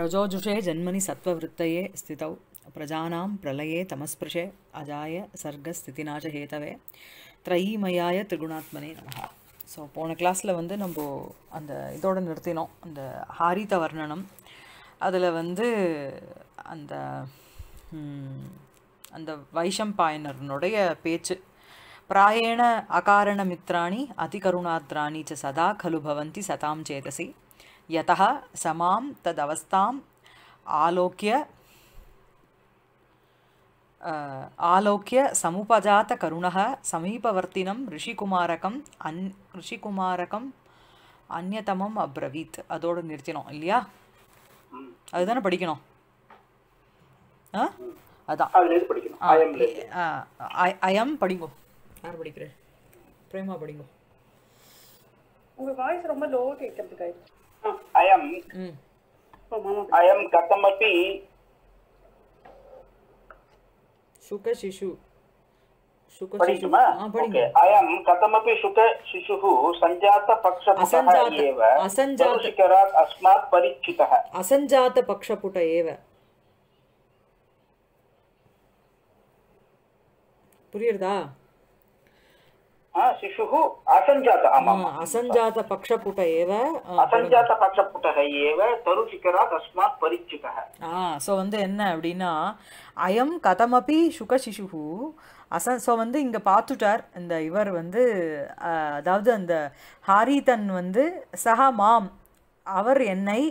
ரஜோஜுஷே ஜன்மனி सत्त्ववृत्तये स्थितौ பிரஜானாம் பிரலயே தமஸ்பிருஷே அஜாய சர்க்கஸ்திதிநாசஹேதவே த்ரயீமயாய திரிகுணாத்மனே நம ஸோ போன கிளாஸில் வந்து நம்ம அந்த இதோடு நிறுத்தினோம் அந்த ஹாரித வர்ணனம் அதில் வந்து அந்த அந்த வைஷம்பாயனருடைய பேச்சு பிராயேண அகாரண மித்ராணி அதிகருணாத்ராணி ச சதா கலு பவந்தி சதாம் சேதசி यतः समां तदवस्थाम् आलोक्य आलोक्य समुपजातकरुणः समीपवर्तिनं ரிஷிகுமாரகம் அன் ரிஷிகுமாரகம் அந்நதமம் அப்ரவீத் அதோடு நிறுத்தினோம் இல்லையா அதுதானே படிக்கணும் ஆ அதான் அயம் படிங்கோ யார் படிக்கிறேன் பிரேமா படிங்கோ உங்கள் வாய்ஸ் ரொம்ப லோவாக கேட்கறதுக்காயிடுச்சு अयम् अयं कथमपि शुकशिशु अयं कथमपि शुकशिशुः सञ्जातपक्षपुटः एव शिखरात् अस्मात् परिच्युतः असञ्जातपक्षपुट एव புரியுறதா शिशुः असञ्जात असञ्जात पक्षपुट एव असञ्जात பட்சப்புட்டகை ஏவ தருசிகரா தஸ்மாத் பரிச்சிதக ஆ ஸோ வந்து என்ன அப்படின்னா அயம் கதமபி சுக சிசுகு அச ஸோ வந்து இங்கே பார்த்துட்டார் இந்த இவர் வந்து அதாவது அந்த ஹாரிதன் வந்து சஹ மாம் அவர் என்னை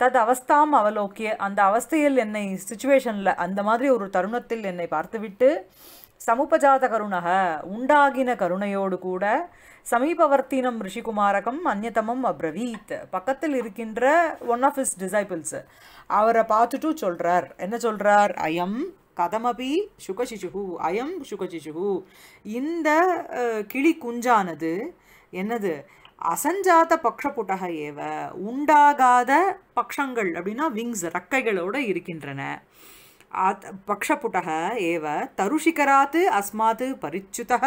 தத் அவஸ்தாம் அவலோக்கிய அந்த அவஸ்தையில் என்னை சுச்சுவேஷனில் அந்த மாதிரி ஒரு தருணத்தில் என்னை பார்த்துவிட்டு சமுபஜாத கருணக உண்டாகின கருணையோடு கூட சமீபவர்த்தினம் ரிஷிகுமாரகம் அந்நியதமம் அப்ரவீத் பக்கத்தில் இருக்கின்ற ஒன் ஆஃப் ஹிஸ் டிசைபிள்ஸ் அவரை பார்த்துட்டு சொல்கிறார் என்ன சொல்கிறார் அயம் கதமபி சுகசிசுகு அயம் சுகசிசுகு இந்த கிளி குஞ்சானது என்னது அசஞ்சாத பக்ஷபுட்டக ஏவ உண்டாகாத பக்ஷங்கள் அப்படின்னா விங்ஸ் ரக்கைகளோடு இருக்கின்றன आत् पक्षपुटः एव तरुशिखरात् अस्मात् परिच्युतः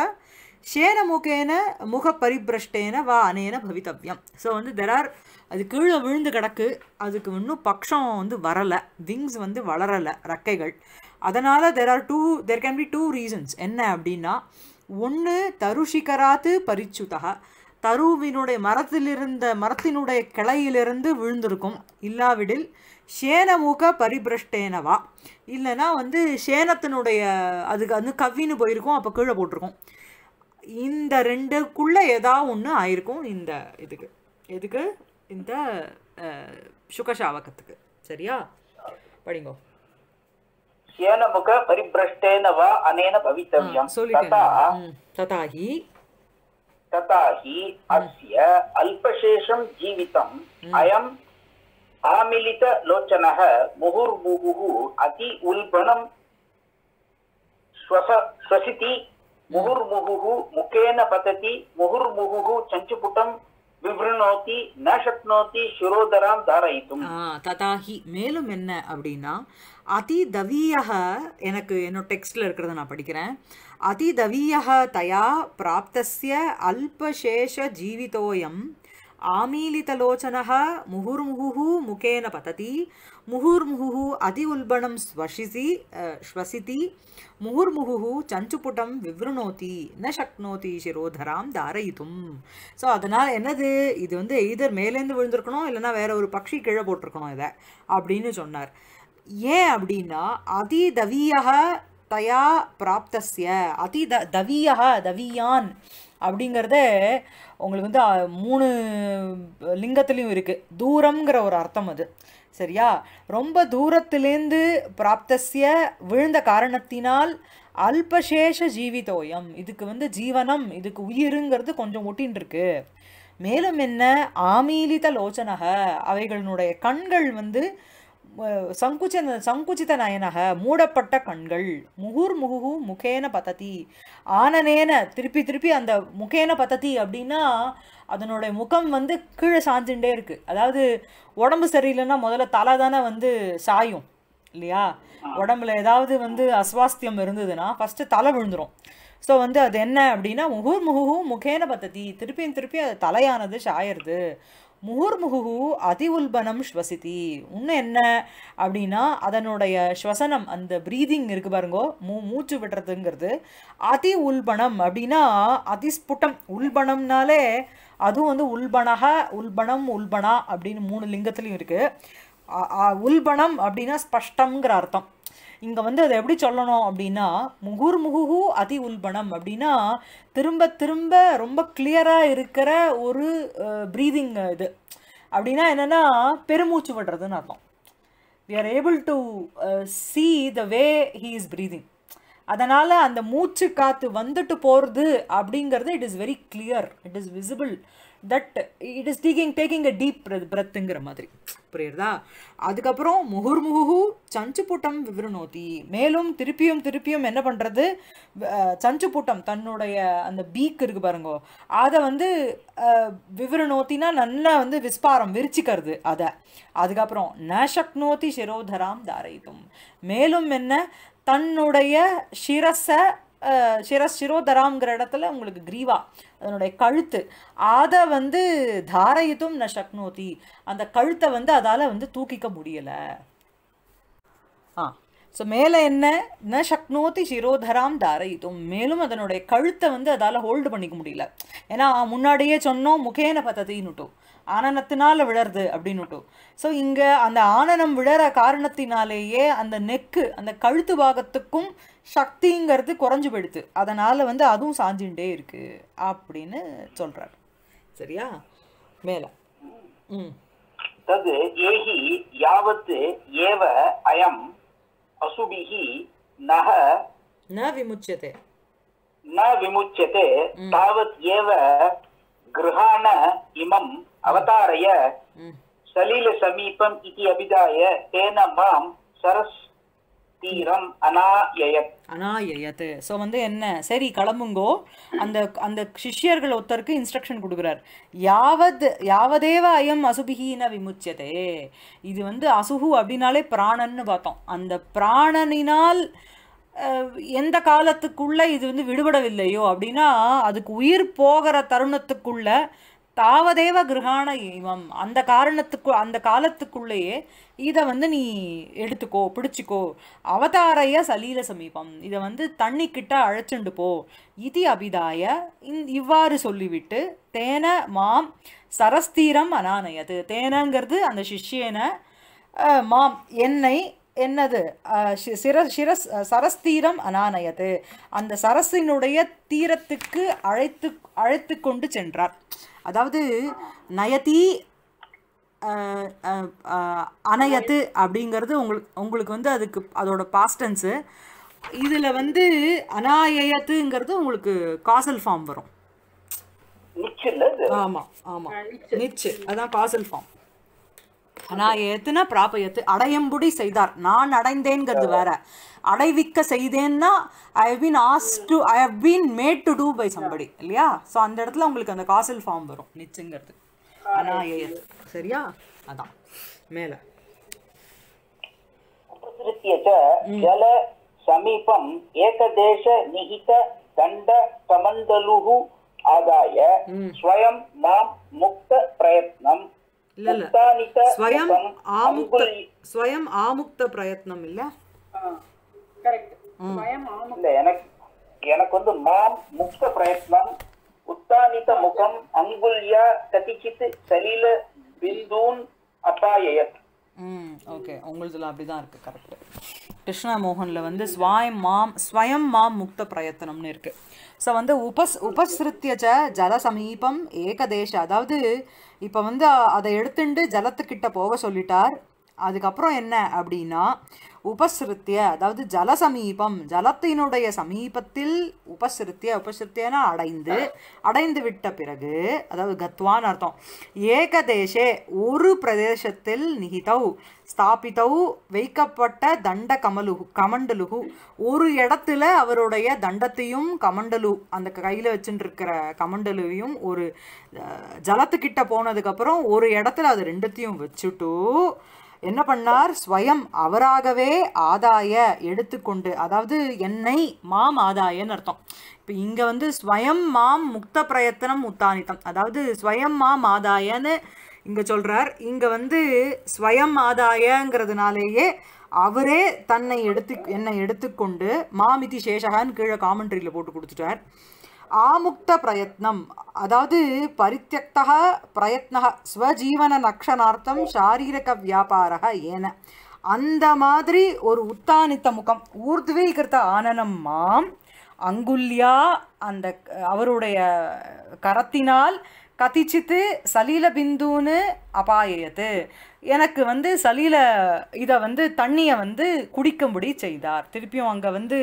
சேனமுகேன முகப்பரிபிரஷ்டேன வா அனேன பவித்தவியம் ஸோ வந்து தெர் ஆர் அது கீழே விழுந்து கிடக்கு அதுக்கு இன்னும் பக்ஷம் வந்து வரலை விங்ஸ் வந்து வளரலை ரக்கைகள் அதனால் there are two there can be two reasons என்ன அப்படின்னா ஒன்று தருஷிகராத்து பரிச்சுதா தருவினுடைய மரத்திலிருந்த மரத்தினுடைய கிளையிலிருந்து விழுந்திருக்கும் இல்லாவிடில் சேனமுக பரிபிரஷ்டேனவா இல்லைனா வந்து சேனத்தினுடைய அதுக்கு வந்து கவின்னு போயிருக்கும் அப்போ கீழே போட்டிருக்கும் இந்த ரெண்டுக்குள்ளே ஏதா ஒன்று ஆயிருக்கும் இந்த இதுக்கு எதுக்கு இந்த சுகசாவகத்துக்கு சரியா படிங்கோ சேனமுக பரிபிரஷ்டேனவா அனேன பவித்தவியம் சொல்லி ததாகி तथा हि अस्य अल्पशेषं जीवितम् अयम् आमिलितलोचनः मुहुर्मुहुः अति उल्बणं श्वस श्वसिति मुहुर्मुहुः मुखेन पतति मुहुर्मुहुः चञ्चुपुटं விவரணோதி ந சக்னோதி சிரோதராம் ததாஹி மேலும் என்ன அப்படின்னா அதி தவியக எனக்கு என்னோட டெக்ஸ்ட்ல இருக்கிறத நான் படிக்கிறேன் அதிதவியக அதிதவீயः तया प्राप्तस्य अल्पशेषजीवितोऽयम् आमीलितलोचनः मुहुर्मुहुः मुखेन पतति मुहुर्मुहुः अति उल्बणं स्वसिसि श्वसिति முகுர்முகு சஞ்சுப்புட்டம் விவ்ருணோத்தி ந சக்னோத்தி சிரோதராம் தாரயிதும் ஸோ அதனால் என்னது இது வந்து எய்தர் மேலேந்து விழுந்திருக்கணும் இல்லைனா வேற ஒரு பக்ஷி கீழே போட்டிருக்கணும் இதை அப்படின்னு சொன்னார் ஏன் அப்படின்னா அதிதவியாக தயா பிராப்தஸ்ய அதி த தவியா தவியான் அப்படிங்கிறத உங்களுக்கு வந்து மூணு லிங்கத்துலேயும் இருக்குது தூரம்ங்கிற ஒரு அர்த்தம் அது சரியா ரொம்ப தூரத்திலேருந்து பிராப்தசிய விழுந்த காரணத்தினால் அல்பசேஷ ஜீவிதோயம் இதுக்கு வந்து ஜீவனம் இதுக்கு உயிருங்கிறது கொஞ்சம் ஒட்டின்னு இருக்கு மேலும் என்ன ஆமீலித லோச்சனக அவைகளினுடைய கண்கள் வந்து சங்குச்ச சங்குச்சித நயனக மூடப்பட்ட கண்கள் முகூர் முகு முகேன பததி ஆனனேன திருப்பி திருப்பி அந்த முகேன பததி அப்படின்னா அதனுடைய முகம் வந்து கீழே சாஞ்சுட்டே இருக்குது அதாவது உடம்பு சரியில்லைன்னா முதல்ல தலை தானே வந்து சாயும் இல்லையா உடம்புல ஏதாவது வந்து அஸ்வாஸ்தியம் இருந்ததுன்னா ஃபஸ்ட்டு தலை விழுந்துடும் ஸோ வந்து அது என்ன அப்படின்னா முகூர் முகு முகேன பததி திருப்பியும் திருப்பி அது தலையானது சாயறது முகுர்முகு அதி உல்பனம் ஸ்வசிதி இன்னும் என்ன அப்படின்னா அதனுடைய ஸ்வசனம் அந்த ப்ரீதிங் இருக்குது பாருங்கோ மூ மூச்சு விடுறதுங்கிறது அதி உல்பணம் அப்படின்னா அதிஸ்புட்டம் உல்பணம்னாலே அதுவும் வந்து உல்பனக உல்பணம் உல்பனா அப்படின்னு மூணு லிங்கத்துலேயும் இருக்குது உல்பணம் அப்படின்னா ஸ்பஷ்டம்ங்கிற அர்த்தம் இங்கே வந்து அதை எப்படி சொல்லணும் அப்படின்னா முகுர் முகுகு அதி உல்பணம் அப்படின்னா திரும்ப திரும்ப ரொம்ப கிளியராக இருக்கிற ஒரு ப்ரீதிங் இது அப்படின்னா என்னென்னா பெருமூச்சு விடுறதுன்னு அர்த்தம் we are able to see the way he is breathing அதனால் அந்த மூச்சு காற்று வந்துட்டு போகிறது அப்படிங்கிறது it is very clear it is visible that it is taking taking a deep பிரத்துங்கிற மாதிரி புரியுறதா அதுக்கப்புறம் முகுர் முகு சஞ்சு பூட்டம் விவரணோதி மேலும் திருப்பியும் திருப்பியும் என்ன பண்ணுறது சஞ்சு பூட்டம் தன்னுடைய அந்த பீக் இருக்குது பாருங்கோ அதை வந்து விவரணோத்தினா நல்லா வந்து விஸ்பாரம் விரிச்சிக்கிறது அதை அதுக்கப்புறம் நஷக்னோதி சிரோதராம் தாரைத்தும் மேலும் என்ன தன்னுடைய சிரஸை சிரஸ் சிரோதராம்ங்கிற இடத்துல உங்களுக்கு கிரீவா அதனுடைய கழுத்து அதை வந்து தாரயித்தும் ந சக்னோதி அந்த கழுத்தை வந்து அதால் வந்து தூக்கிக்க முடியலை ஆ ஸோ மேலே என்ன ந சக்னோதி சிரோதராம் தாரயித்தும் மேலும் அதனுடைய கழுத்தை வந்து அதால் ஹோல்டு பண்ணிக்க முடியல ஏன்னா முன்னாடியே சொன்னோம் முகேன பத்ததின்னுட்டும் ஆனனத்தினால் விழருது அப்படின்னுட்டும் ஸோ இங்கே அந்த ஆனனம் விழற காரணத்தினாலேயே அந்த நெக்கு அந்த கழுத்து பாகத்துக்கும் சக்திங்கிறது குறைஞ்சு போயிடுது அதனால் வந்து அதுவும் சாஞ்சுட்டே இருக்குது அப்படின்னு சொல்கிறார் சரியா மேலே ம் தது ஏஹி யாவத்து ஏவ அயம் அசுபிஹி நக ந விமுச்சதே ந விமுச்சதே தாவத் ஏவ கிரகாண இமம் அவதாரய சலீல சமீபம் இதி அபிதாய தேன மாம் சரஸ் தீரம் அனாயத் அனாயத் ஸோ வந்து என்ன சரி கிளம்புங்கோ அந்த அந்த சிஷ்யர்கள் ஒருத்தருக்கு இன்ஸ்ட்ரக்ஷன் கொடுக்குறார் யாவத் யாவதேவ அயம் அசுபிகின விமுச்சதே இது வந்து அசுகு அப்படின்னாலே பிராணன்னு பார்த்தோம் அந்த பிராணனினால் எந்த காலத்துக்குள்ள இது வந்து விடுபடவில்லையோ அப்படின்னா அதுக்கு உயிர் போகிற தருணத்துக்குள்ள தாவதேவ கிரகாண இவம் அந்த காரணத்துக்கு அந்த காலத்துக்குள்ளேயே இதை வந்து நீ எடுத்துக்கோ பிடிச்சிக்கோ அவதாரைய சலீல சமீபம் இதை வந்து தண்ணி கிட்ட அழைச்சிண்டு போ இதி அபிதாய இந் இவ்வாறு சொல்லிவிட்டு தேன மாம் சரஸ்தீரம் அனானயது தேனங்கிறது அந்த சிஷியனை மாம் என்னை என்னது சிர சிரஸ் சரஸ்தீரம் அனானயது அந்த சரஸினுடைய தீரத்துக்கு அழைத்து அழைத்து கொண்டு சென்றார் அதாவது நயத்தி அணையத்து அப்படிங்கிறது உங்களுக்கு உங்களுக்கு வந்து அதுக்கு அதோட பாஸ்டன்ஸு இதில் வந்து அனாயத்துங்கிறது உங்களுக்கு காசல் ஃபார்ம் வரும் ஆமாம் ஆமாம் நிச்சு அதான் காசல் ஃபார்ம் நான் பிராபயத்து ப்ராப்பர் அடையம்புடி செய்தார் நான் அடைந்தேங்கிறது வேற அடைவிக்க செய்தேன்னா ஐ ஹவ் பீன் ஆஸ் to I have been made to do by somebody இல்லையா ஸோ அந்த இடத்துல உங்களுக்கு அந்த காசல் ஃபார்ம் வரும் நிச்சயங்கிறது அநாயத்து சரியா அதான் மேல ஜல சமீபம் ஏகதேச நிகித தண்ட கமந்தலுகு ஆதாய ஸ்வயம் மாம் முக்த பிரயத்னம் ಇಲ್ಲ எனக்கு வந்து மாம் முக்த பிரயத்னம் முகம் ஓகே அப்படிதான் இருக்கு கரெக்ட் கிருஷ்ணா மோகனில் வந்து ஸ்வாயம் மாம் ஸ்வயம் மாம் முக்த வந்து உபஸ் ஜல சமீபம் ஏகதேஷ அதாவது இப்போ வந்து அதை எடுத்துண்டு ஜலத்துக்கிட்ட போக சொல்லிட்டார் அதுக்கப்புறம் என்ன அப்படின்னா உபசிருத்திய அதாவது ஜல சமீபம் ஜலத்தினுடைய சமீபத்தில் உபசிருத்திய உபசிருத்தியன அடைந்து அடைந்து விட்ட பிறகு அதாவது கத்வான் அர்த்தம் ஏகதேசே ஒரு பிரதேசத்தில் நிகிதவ் ஸ்தாபித்தவு வைக்கப்பட்ட தண்ட கமலுகு கமண்டலுகு ஒரு இடத்துல அவருடைய தண்டத்தையும் கமண்டலு அந்த கையில் இருக்கிற கமண்டலுவையும் ஒரு ஜலத்துக்கிட்ட போனதுக்கப்புறம் ஒரு இடத்துல அது ரெண்டுத்தையும் வச்சுட்டு என்ன பண்ணார் ஸ்வயம் அவராகவே ஆதாய எடுத்துக்கொண்டு அதாவது என்னை மாம் ஆதாயன்னு அர்த்தம் இப்போ இங்கே வந்து ஸ்வயம் மாம் முக்த பிரயத்தனம் உத்தானித்தம் அதாவது ஸ்வயம் மாம் ஆதாயன்னு இங்கே சொல்கிறார் இங்கே வந்து ஸ்வயம் ஆதாயங்கிறதுனாலேயே அவரே தன்னை எடுத்து என்னை எடுத்துக்கொண்டு மாமிதி சேஷகான்னு கீழே காமெண்ட்ரியில் போட்டு கொடுத்துட்டார் ஆமுக்த பிரயத்னம் அதாவது பரித்தியக்தா பிரயத்னக ஸ்வஜீவன நக்ஷனார்த்தம் சாரீரக வியாபாரக ஏன அந்த மாதிரி ஒரு உத்தானித்த முகம் ஊர்துவீகிருத்த ஆனனம் மாம் அங்குல்யா அந்த அவருடைய கரத்தினால் கதிச்சித்து சலீலபிந்துன்னு அபாயத்து எனக்கு வந்து சளியில் இதை வந்து தண்ணியை வந்து குடிக்கும்படி செய்தார் திருப்பியும் அங்கே வந்து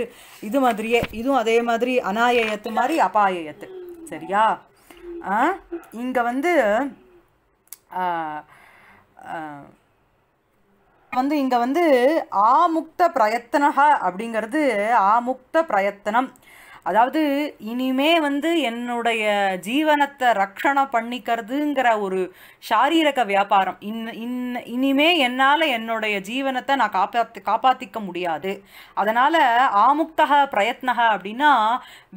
இது மாதிரியே இதுவும் அதே மாதிரி அநாயத்து மாதிரி அபாயத்து சரியா இங்கே வந்து வந்து இங்கே வந்து ஆமுக்த பிரயத்தனகா அப்படிங்கிறது ஆமுக்த பிரயத்தனம் அதாவது இனிமே வந்து என்னுடைய ஜீவனத்தை ரக்ஷணம் பண்ணிக்கிறதுங்கிற ஒரு சாரீரக வியாபாரம் இன் இன் இனிமே என்னால் என்னுடைய ஜீவனத்தை நான் காப்பாத்தி காப்பாற்றிக்க முடியாது அதனால் ஆமுக்தக பிரயத்னக அப்படின்னா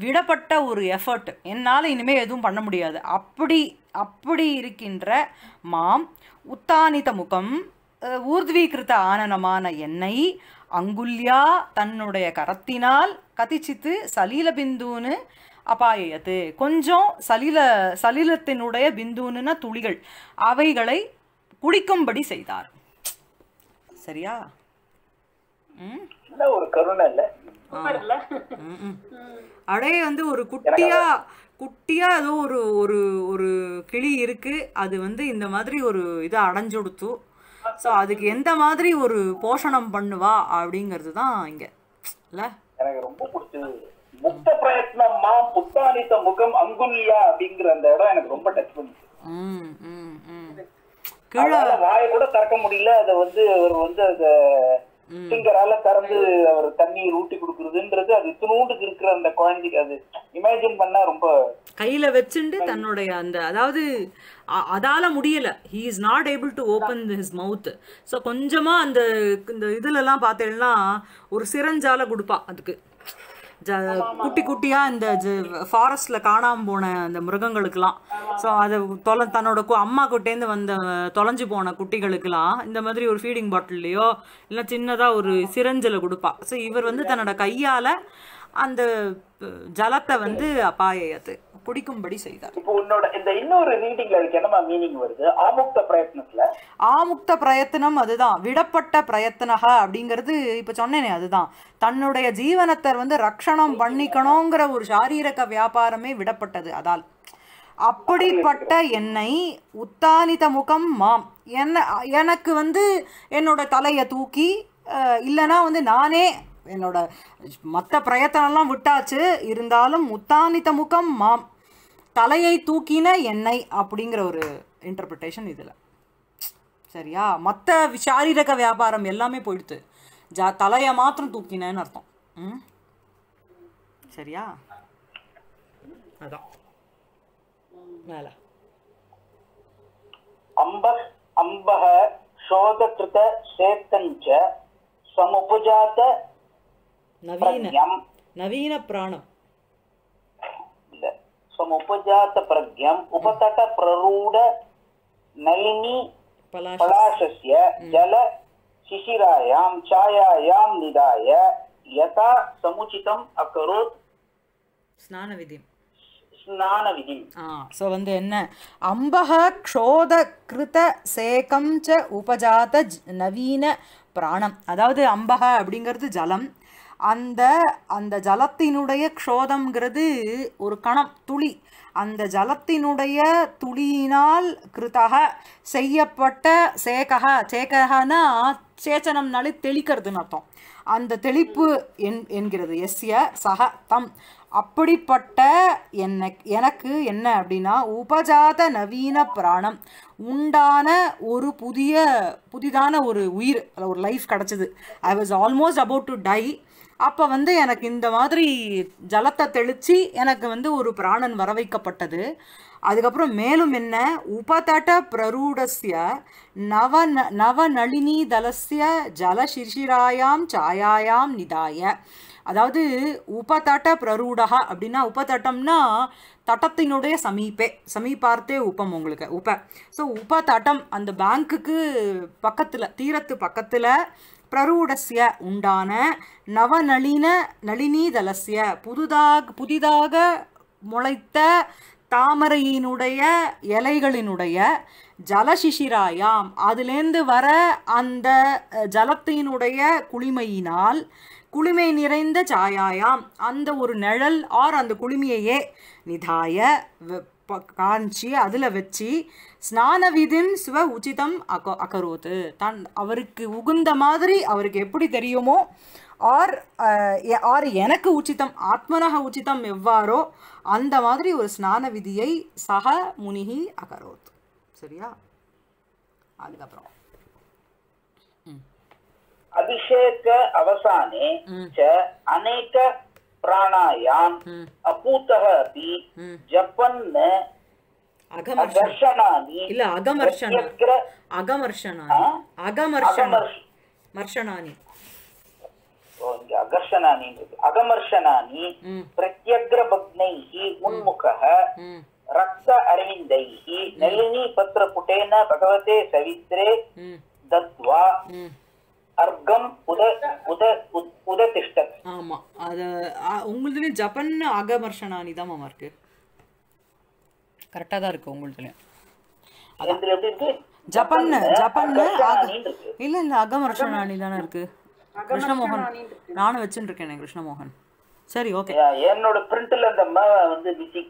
விடப்பட்ட ஒரு எஃபர்ட் என்னால் இனிமேல் எதுவும் பண்ண முடியாது அப்படி அப்படி இருக்கின்ற மாம் உத்தானித முகம் ஊர்துவீகிருத்த ஆனனமான என்னை அங்குல்யா தன்னுடைய கரத்தினால் கதிச்சித்து சலீல பிந்துன்னு அபாயத்து கொஞ்சம் சலீல சலீலத்தினுடைய பிந்துன்னு துளிகள் அவைகளை குடிக்கும்படி செய்தார் சரியா அடைய வந்து ஒரு குட்டியா குட்டியா ஏதோ ஒரு ஒரு ஒரு கிளி இருக்கு அது வந்து இந்த மாதிரி ஒரு இதை அடைஞ்சொடுத்தும் ஸோ அதுக்கு எந்த மாதிரி ஒரு போஷணம் பண்ணுவா அப்படிங்கிறது தான் இங்கே இல்லை எனக்கு ரொம்ப பிடிச்சது முத்த பிரயத்னம்மா புத்தானித்த முகம் அங்குல்யா அப்படிங்கிற அந்த இடம் எனக்கு ரொம்ப டச் பண்ணுச்சு வாய கூட திறக்க முடியல அதை வந்து அவர் வந்து அதை சிங்கரால திறந்து அவர் தண்ணீர் ஊட்டி கொடுக்குறதுன்றது அது இத்தினூண்டுக்கு இருக்கிற அந்த குழந்தைக்கு அது இமேஜின் பண்ணா ரொம்ப கையில வச்சுட்டு தன்னுடைய அந்த அதாவது அதால முடியல he is not able to open his mouth so கொஞ்சமா அந்த இந்த இதுல எல்லாம் பார்த்தேன்னா ஒரு சிரஞ்சால கொடுப்பா அதுக்கு குட்டி குட்டியாக இந்த ஃபாரஸ்ட்ல காணாமல் போன அந்த மிருகங்களுக்கெல்லாம் ஸோ அது தொலை தன்னோட அம்மா கிட்டேருந்து வந்த தொலைஞ்சு போன குட்டிகளுக்கெல்லாம் இந்த மாதிரி ஒரு ஃபீடிங் பாட்டில்லையோ இல்லை சின்னதாக ஒரு சிரஞ்சில் கொடுப்பா ஸோ இவர் வந்து தன்னோட கையால் அந்த ஜலத்தை வந்து அபாயது குடிக்கும்படி செய்தார் இப்போ உன்னோட இந்த இன்னொரு ரீடிங்ல என்னமா மீனிங் வருது ஆமுக்த பிரயத்னத்துல ஆமுக்த பிரயத்தனம் அதுதான் விடப்பட்ட பிரயத்தனக அப்படிங்கிறது இப்போ சொன்னேனே அதுதான் தன்னுடைய ஜீவனத்தை வந்து ரக்ஷணம் பண்ணிக்கணுங்கிற ஒரு சாரீரக வியாபாரமே விடப்பட்டது அதால் அப்படிப்பட்ட என்னை உத்தானித முகம் மாம் என்ன எனக்கு வந்து என்னோட தலையை தூக்கி இல்லைனா வந்து நானே என்னோட மற்ற பிரயத்தனெல்லாம் விட்டாச்சு இருந்தாலும் முத்தானித்த முகம் மாம் தலையை தூக்கின எண்ணெய் அப்படிங்கிற ஒரு இன்டர்பிரிட்டேஷன் இதில் சரியா மற்ற சாரீரக வியாபாரம் எல்லாமே போயிடுத்து ஜா தலையை மாத்திரம் தூக்கினேன்னு அர்த்தம் ம் சரியா அதான் மேலே அம்பக அம்பக சோதகிருத சேத்தஞ்ச சமுபஜாத நவீன நவீன பிராணம் சமுபஜாத பிரஜம் உபதட பிரரூட நளினி பலாசஸ்ய ஜல சிசிராயாம் சாயாயாம் நிதாய யதா சமுச்சிதம் அகரோத் ஸ்நான விதி ஸோ வந்து என்ன அம்பக க்ஷோத கிருத சேகம் ச உபஜாத நவீன பிராணம் அதாவது அம்பக அப்படிங்கிறது ஜலம் அந்த அந்த ஜலத்தினுடைய க்ஷோதம்ங்கிறது ஒரு கணம் துளி அந்த ஜலத்தினுடைய துளியினால் கிருத்தக செய்யப்பட்ட சேகக சேககனா சேச்சனம்னாலே தெளிக்கிறதுன்னு அர்த்தம் அந்த தெளிப்பு என் என்கிறது எஸ்ய சக தம் அப்படிப்பட்ட என்ன எனக்கு என்ன அப்படின்னா உபஜாத நவீன பிராணம் உண்டான ஒரு புதிய புதிதான ஒரு உயிர் ஒரு லைஃப் கிடச்சிது I was almost about to die அப்போ வந்து எனக்கு இந்த மாதிரி ஜலத்தை தெளித்து எனக்கு வந்து ஒரு பிராணன் வர வைக்கப்பட்டது அதுக்கப்புறம் மேலும் என்ன உபதட பிரரூடஸ்ய நவ நவநளினி தலசிய ஜல சிர்ஷிராயாம் சாயாயாம் நிதாய அதாவது உபதட பிரரூடா அப்படின்னா உபதட்டம்னா தட்டத்தினுடைய சமீபே சமீபார்த்தே உப்பம் உங்களுக்கு உப்ப ஸோ உப தட்டம் அந்த பேங்க்குக்கு பக்கத்தில் தீரத்து பக்கத்தில் பிரரூடசிய உண்டான நவநளின நளினிதலசிய புதுதாக புதிதாக முளைத்த தாமரையினுடைய இலைகளினுடைய ஜலசிஷிராயாம் அதிலேந்து வர அந்த ஜலத்தினுடைய குளிமையினால் குளிமை நிறைந்த சாயாயாம் அந்த ஒரு நிழல் ஆர் அந்த குளிமையையே நிதாய காஞ்சி அதில் வச்சு ஸ்நான விதி சுவ உச்சிதம் அக அகரோத்து தான் அவருக்கு உகுந்த மாதிரி அவருக்கு எப்படி தெரியுமோ ஆர் ஆர் எனக்கு உச்சிதம் ஆத்மனக உச்சிதம் எவ்வாறோ அந்த மாதிரி ஒரு ஸ்நான விதியை சக முனிகி அகரோத் சரியா அதுக்கப்புறம் அபிஷேக அவசானே அநேக प्राणायाम अपूतः अपि जपन् अघमर्षणानि ಇಲ್ಲ ಅಗಮರ್ಷಣ ಅಗಮರ್ಷಣಾನಿ ಅಗಮರ್ಷಣ ಮರ್ಷಣಾನಿ ಅಗರ್ಷಣಾನಿ ಅಗಮರ್ಷಣಾನಿ ಪ್ರತ್ಯಗ್ರ ಭಗ್ನೈಃ ಉನ್ಮುಖಃ ರಕ್ತ ಅರವಿಂದೈಃ ನಳಿನಿ ಪತ್ರಪುಟೇನ ಭಗವತೆ ಸವಿತ್ರೆ ದತ್ವಾ அர்க்கம் உத உத உத திஷ்டத் ஆமா அது உங்களுதுல ஜபன் அகமர்ஷனானி தான் மாமா இருக்கு கரெக்டா தான் இருக்கு உங்களுதுல அதுல எப்படி ஜப்பன் ஜப்பன் இல்ல இல்ல அகமர்ஷனானி தானே இருக்கு கிருஷ்ணமோகன் நானும் வச்சுட்டு கிருஷ்ணமோகன் சரி ஓகே என்னோட பிரிண்ட்ல அந்த வந்து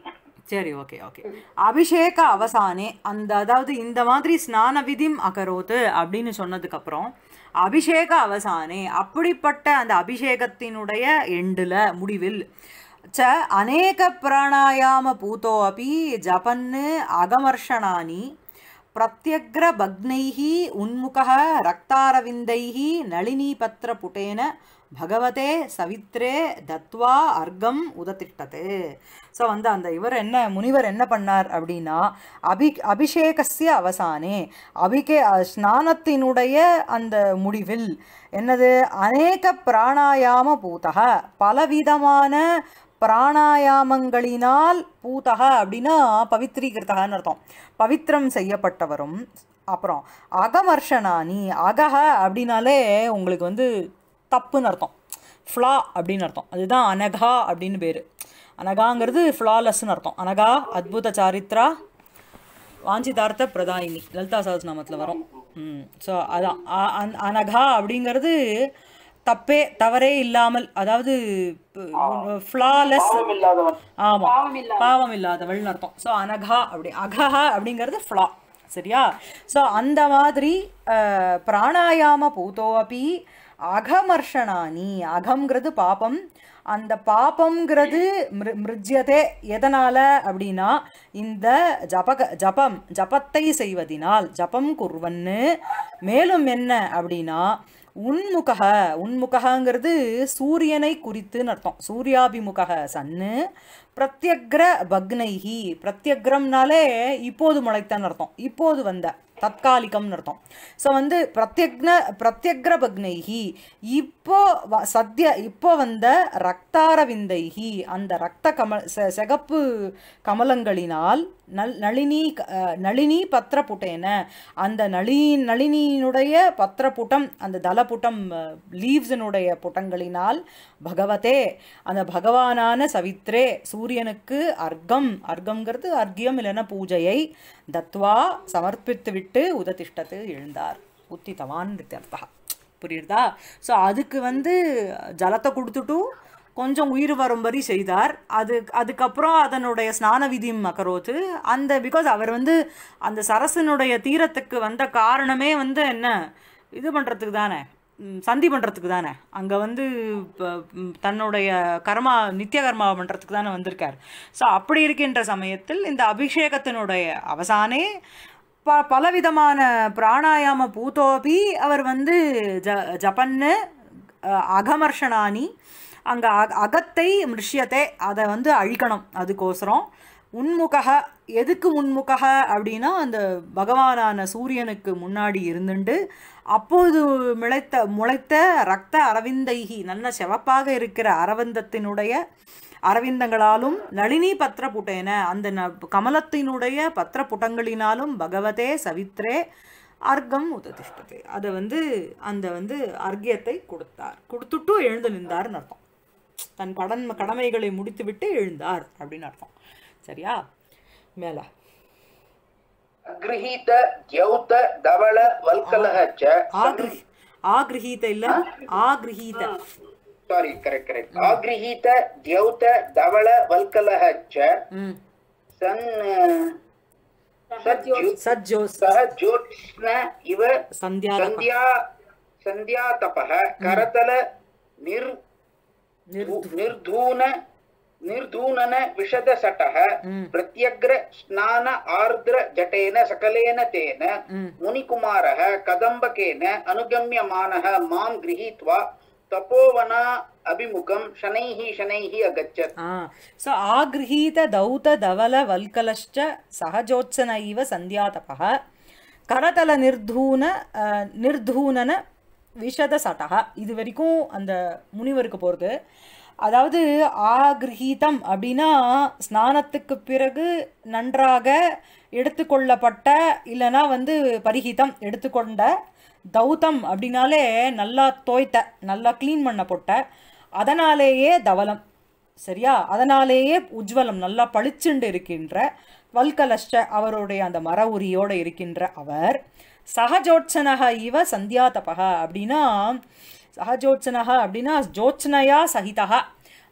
சரி ஓகே ஓகே அபிஷேக அவசானே அந்த அதாவது இந்த மாதிரி ஸ்நான விதிம் அகரோத்து அப்படின்னு சொன்னதுக்கப்புறம் அபிஷேக அவசானே அப்படிப்பட்ட அந்த அபிஷேகத்தினுடைய எண்டில் முடிவில் ச அநேக பிராணாயாம பூத்தோ அப்பி ஜபன்னு அகமர்ஷனானி பிரத்யக்ர பக்னைகி உன்முக ரக்தாரவிந்தைகி நளினி பத்திர புட்டேன பகவதே சவித்ரே தத்வா அர்க்கம் உதத்திட்டது ஸோ வந்து அந்த இவர் என்ன முனிவர் என்ன பண்ணார் அப்படின்னா அபி அபிஷேகசிய அவசானே அபிகே ஸ்நானத்தினுடைய அந்த முடிவில் என்னது அநேக பிராணாயாம பூத்தக பலவிதமான பிராணாயாமங்களினால் பூத்தக அப்படின்னா பவித்ரீகிருத்தகன்னு அர்த்தம் பவித்திரம் செய்யப்பட்டவரும் அப்புறம் அகமர்ஷனானி அகஹ அப்படின்னாலே உங்களுக்கு வந்து தப்புன்னு அர்த்தம் ஃப்ளா அப்படின்னு அர்த்தம் அதுதான் அனகா அப்படின்னு பேர் அனகாங்கிறது ஃப்ளாலெஸ்ன்னு அர்த்தம் அனகா அத்புத சாரித்ரா வாஞ்சிதார்த்த பிரதாயினி லலிதா நாமத்தில் வரும் ம் ஸோ அதான் அனகா அப்படிங்கிறது தப்பே தவறே இல்லாமல் அதாவது ஃப்ளாலெஸ் ஆமாம் பாவம் இல்லாதவள்னு அர்த்தம் ஸோ அனகா அப்படி அகஹா அப்படிங்கிறது ஃப்ளா சரியா ஸோ அந்த மாதிரி பிராணாயாம பூத்தோ அப்படி அகமர்ஷனானி அகம்ங்கிறது பாபம் அந்த பாபம்ங்கிறது மிரு மிருஜ்யதே எதனால் அப்படின்னா இந்த ஜபக ஜபம் ஜபத்தை செய்வதினால் ஜபம் குர்வன்னு மேலும் என்ன அப்படின்னா உன்முக உன்முகங்கிறது சூரியனை குறித்துன்னு அர்த்தம் சூர்யாபிமுக சன்னு பிரத்யக்ர பக்னைகி பிரத்யக்ரம்னாலே இப்போது முளைத்தான் அர்த்தம் இப்போது வந்த தற்காலிகம்னு அர்த்தம் ஸோ வந்து பிரத்யக்ன பிரத்யக்ர பக்னைகி இப்போ சத்ய இப்போ வந்த ரக்தாரவிந்தைகி அந்த ரத்த கமல் செகப்பு கமலங்களினால் நல் நளினி நளினி புட்டேன அந்த நளி நளினியினுடைய புட்டம் அந்த தலப்புட்டம் லீவ்ஸினுடைய புட்டங்களினால் பகவதே அந்த பகவானான சவித்ரே சூரியனுக்கு அர்க்கம் அர்க்கம்ங்கிறது அர்க்கியம் இல்லைன்னா பூஜையை தத்வா சமர்ப்பித்து விட்டு உததிஷ்டத்து எழுந்தார் உத்தித்தவான் ரித்தர்த்தா புரியுறதா ஸோ அதுக்கு வந்து ஜலத்தை கொடுத்துட்டும் கொஞ்சம் உயிர் வரும்படி செய்தார் அது அதுக்கப்புறம் அதனுடைய ஸ்நான விதியும் மகரோத்து அந்த பிகாஸ் அவர் வந்து அந்த சரசனுடைய தீரத்துக்கு வந்த காரணமே வந்து என்ன இது பண்ணுறதுக்கு தானே சந்தி பண்ணுறதுக்கு தானே அங்கே வந்து தன்னுடைய கர்மா நித்திய கர்மா பண்ணுறதுக்கு தானே வந்திருக்கார் ஸோ அப்படி இருக்கின்ற சமயத்தில் இந்த அபிஷேகத்தினுடைய அவசானே ப பலவிதமான பிராணாயாம பூத்தோபி அவர் வந்து ஜ ஜப்பன்னு அகமர்ஷனானி அங்கே அகத்தை மிருஷ்யத்தை அதை வந்து அழிக்கணும் அதுக்கோசரம் உன்முகக எதுக்கு உன்முகக அப்படின்னா அந்த பகவானான சூரியனுக்கு முன்னாடி இருந்துண்டு அப்போது முளைத்த முளைத்த ரத்த அரவிந்தைகி நல்ல செவப்பாக இருக்கிற அரவிந்தத்தினுடைய அரவிந்தங்களாலும் நளினி புட்டேன அந்த ந கமலத்தினுடைய புட்டங்களினாலும் பகவதே சவித்ரே அர்க்கம் உததிஷ்டதே அதை வந்து அந்த வந்து அர்க்கியத்தை கொடுத்தார் கொடுத்துட்டும் எழுந்து நின்றார்னு அர்த்தம் தன் கடன் கடமைகளை முடித்துவிட்டு எழுந்தார் அப்படின்னு அர்த்தம் சரியா மேல அக்ரஹீத இல்ல சாரி கரெக்ட் கரெக்ட் தியௌத தவள சன் இவ சந்தியா சந்தியா கரதல நிர் निर्धून निर्धून निर्धूनन सट प्रत्यग्र स्नान आर्द्र जटेन सकलेन तेन मुनिकुम कदम्बकेन अनुगम्यमानः मां गृहीत्वा तपोवन शनैः शनैः अगच्छत् स आगृहीत दौत धवल वल्कलश्च सहजोत्सन इव सन्ध्यातपः निर्धून निर्धूनन விஷத சட்டகா இது வரைக்கும் அந்த முனிவருக்கு போகிறது அதாவது ஆகிரகீதம் அப்படின்னா ஸ்நானத்துக்கு பிறகு நன்றாக எடுத்துக்கொள்ளப்பட்ட இல்லைனா வந்து பரிகீதம் எடுத்துக்கொண்ட தௌதம் அப்படின்னாலே நல்லா தோய்த்த நல்லா க்ளீன் பண்ண போட்ட அதனாலேயே தவலம் சரியா அதனாலேயே உஜ்வலம் நல்லா பளிச்சுண்டு இருக்கின்ற வல்கலஷ்ட அவருடைய அந்த மர உரியோடு இருக்கின்ற அவர் சகஜோட்சனக இவ சந்தியாதபா அப்படின்னா சகஜோட்சனக அப்படின்னா ஜோட்சனையா சகிதா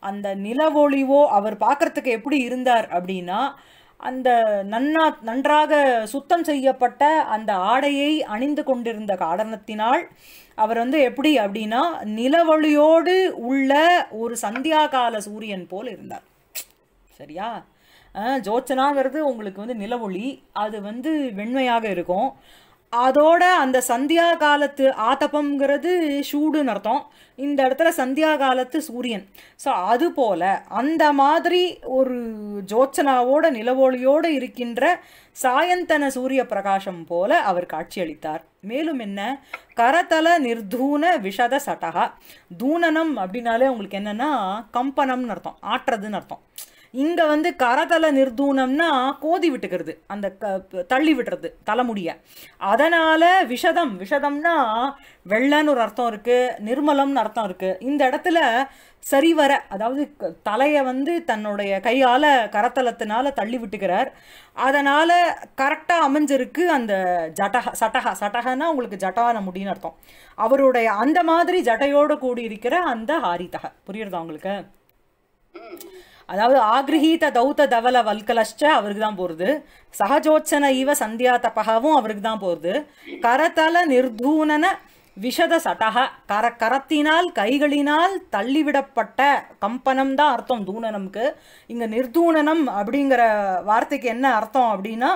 அந்த நிலவொளிவோ அவர் பார்க்குறதுக்கு எப்படி இருந்தார் அப்படின்னா அந்த நன்னா நன்றாக சுத்தம் செய்யப்பட்ட அந்த ஆடையை அணிந்து கொண்டிருந்த காரணத்தினால் அவர் வந்து எப்படி அப்படின்னா நிலவொளியோடு உள்ள ஒரு சந்தியாகால சூரியன் போல் இருந்தார் சரியா ஜோச்சனாங்கிறது உங்களுக்கு வந்து நிலவொளி அது வந்து வெண்மையாக இருக்கும் அதோட அந்த சந்தியா காலத்து ஆத்தப்பம்ங்கிறது சூடுன்னு அர்த்தம் இந்த இடத்துல சந்தியா காலத்து சூரியன் ஸோ அது போல் அந்த மாதிரி ஒரு ஜோச்சனாவோட நிலவொளியோடு இருக்கின்ற சாயந்தன சூரிய பிரகாசம் போல அவர் காட்சியளித்தார் மேலும் என்ன கரதல நிர்தூன விஷத சட்டகா தூனனம் அப்படின்னாலே உங்களுக்கு என்னென்னா கம்பனம்னு அர்த்தம் ஆட்டுறதுன்னு அர்த்தம் இங்கே வந்து கரதல நிர்தூணம்னா கோதி விட்டுக்கிறது அந்த க தள்ளி விடுறது தலைமுடிய அதனால் விஷதம் விஷதம்னா வெள்ளன்னு ஒரு அர்த்தம் இருக்குது நிர்மலம்னு அர்த்தம் இருக்குது இந்த இடத்துல சரிவர அதாவது தலையை வந்து தன்னுடைய கையால் கரத்தலத்தினால தள்ளி விட்டுக்கிறார் அதனால் கரெக்டாக அமைஞ்சிருக்கு அந்த ஜட்டக சட்டக சட்டகன்னா உங்களுக்கு ஜட்டான முடின்னு அர்த்தம் அவருடைய அந்த மாதிரி ஜட்டையோடு கூடி இருக்கிற அந்த ஹாரிதக புரியுறதா உங்களுக்கு அதாவது ஆக்ரஹீத தௌத்த தவல வல்கலஷ்ட அவருக்கு தான் போகிறது சகஜோச்சன ஈவ சந்தியா தபகாவும் அவருக்கு தான் போகிறது கரதல நிர்தூனன விஷத சட்டக கர கரத்தினால் கைகளினால் தள்ளிவிடப்பட்ட கம்பனம் தான் அர்த்தம் தூணனம்க்கு இங்கே நிர்தூணனம் அப்படிங்கிற வார்த்தைக்கு என்ன அர்த்தம் அப்படின்னா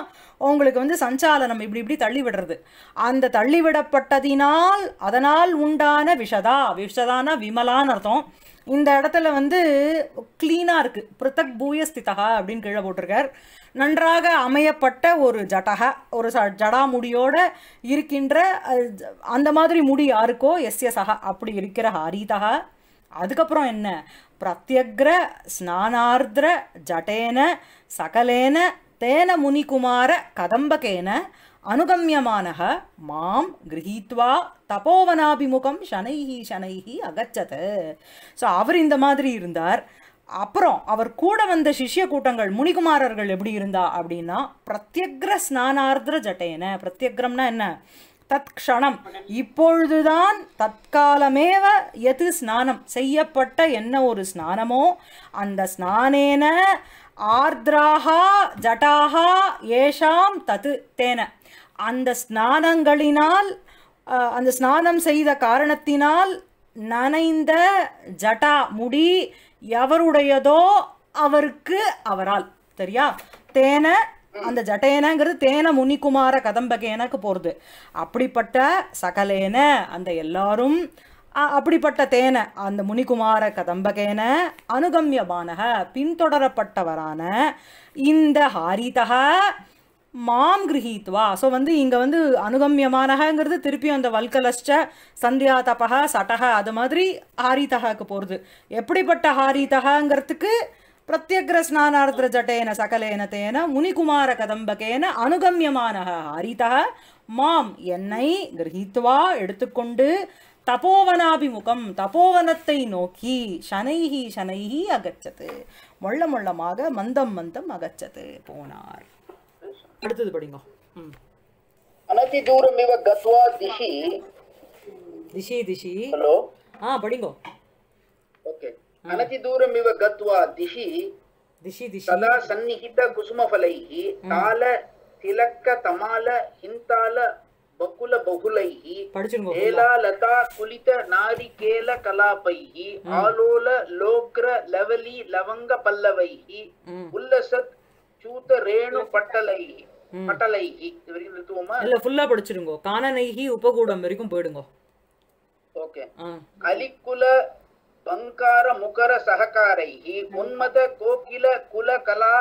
உங்களுக்கு வந்து சஞ்சாலனம் இப்படி இப்படி தள்ளிவிடுறது அந்த தள்ளிவிடப்பட்டதினால் அதனால் உண்டான விஷதா விஷதான விமலான்னு அர்த்தம் இந்த இடத்துல வந்து க்ளீனாக இருக்குது பிருத்தக் பூயஸ்திதகா அப்படின்னு கீழே போட்டிருக்கார் நன்றாக அமையப்பட்ட ஒரு ஜடகா ஒரு ச முடியோட இருக்கின்ற அந்த மாதிரி முடி யாருக்கோ எஸ்ய அப்படி இருக்கிற ஹரிதகா அதுக்கப்புறம் என்ன பிரத்யக்ர ஸ்நானார்திர ஜடேன சகலேன தேன முனிகுமார கதம்பகேன அனுகமியமான மாம் கிரகித்வா தபோவனாபிமுகம் சனைஹி சனைஹி அகச்சது ஸோ அவர் இந்த மாதிரி இருந்தார் அப்புறம் அவர் கூட வந்த சிஷ்ய கூட்டங்கள் முனிகுமாரர்கள் எப்படி இருந்தா அப்படின்னா பிரத்யக்ர ஸ்நானார்திர ஜட்டையன பிரத்யக்ரம்னா என்ன தத்க்ஷணம் இப்பொழுதுதான் தற்காலமேவ எது ஸ்நானம் செய்யப்பட்ட என்ன ஒரு ஸ்நானமோ அந்த ஸ்நானேன ஆர்திராகா ஜட்டாகா ஏஷாம் தத்து தேன அந்த ஸ்நானங்களினால் அந்த ஸ்நானம் செய்த காரணத்தினால் நனைந்த ஜட்டா முடி எவருடையதோ அவருக்கு அவரால் சரியா தேன அந்த ஜட்டேனங்கிறது தேன முனிக்குமார கதம்பகேனக்கு போகிறது அப்படிப்பட்ட சகலேன அந்த எல்லாரும் அப்படிப்பட்ட தேன அந்த முனிகுமார கதம்பகேன அனுகம்யமான பின்தொடரப்பட்டவரான இந்த ஹாரிதகா மாம் கிரகித்வா ஸோ வந்து இங்கே வந்து அனுகமியமானகங்கிறது திருப்பியும் அந்த வல்கலஷ்ட சந்தியா தபா சட்டக அது மாதிரி ஹாரிதகாக்கு போகிறது எப்படிப்பட்ட ஹாரிதகாங்கிறதுக்கு பிரத்யக்ர ஸ்நானார்த்த ஜட்டேன சகலேன தேன முனிகுமார கதம்பகேன அனுகமியமான ஹாரிதக மாம் என்னை கிரகித்வா எடுத்துக்கொண்டு தபோவனாபிமுகம் தபோவனத்தை நோக்கி சனைஹி சனைஹி அகச்சது மொள்ள மொள்ளமாக மந்தம் மந்தம் அகச்சது போனார் அடுத்தது படிங்க அனதி தூரம் இவ கத்வா திஷி திஷி திஷி ஹலோ ஆ படிங்க ஓகே அனதி தூரம் இவ கத்வா திஷி திஷி திஷி ததா சந்நிஹித குசுமஃபலைஹி தால திலக்க தமால ஹிந்தால பகுல பகுலைஹி குலித கலாபைஹி ஆலோல லோக்ர லவலி லவங்க பல்லவைஹி உல்லசத் சூத ரேணு பட்டலைஹி பட்டலைகி இது வரைக்கும் நிறுத்துவோமா இல்ல ஃபுல்லா படிச்சிடுங்க கானனைகி உபகூடம் வரைக்கும் போயிடுங்க ஓகே அலிக்குல பங்கார முகர சககாரைகி உன்மத கோகில குல கலா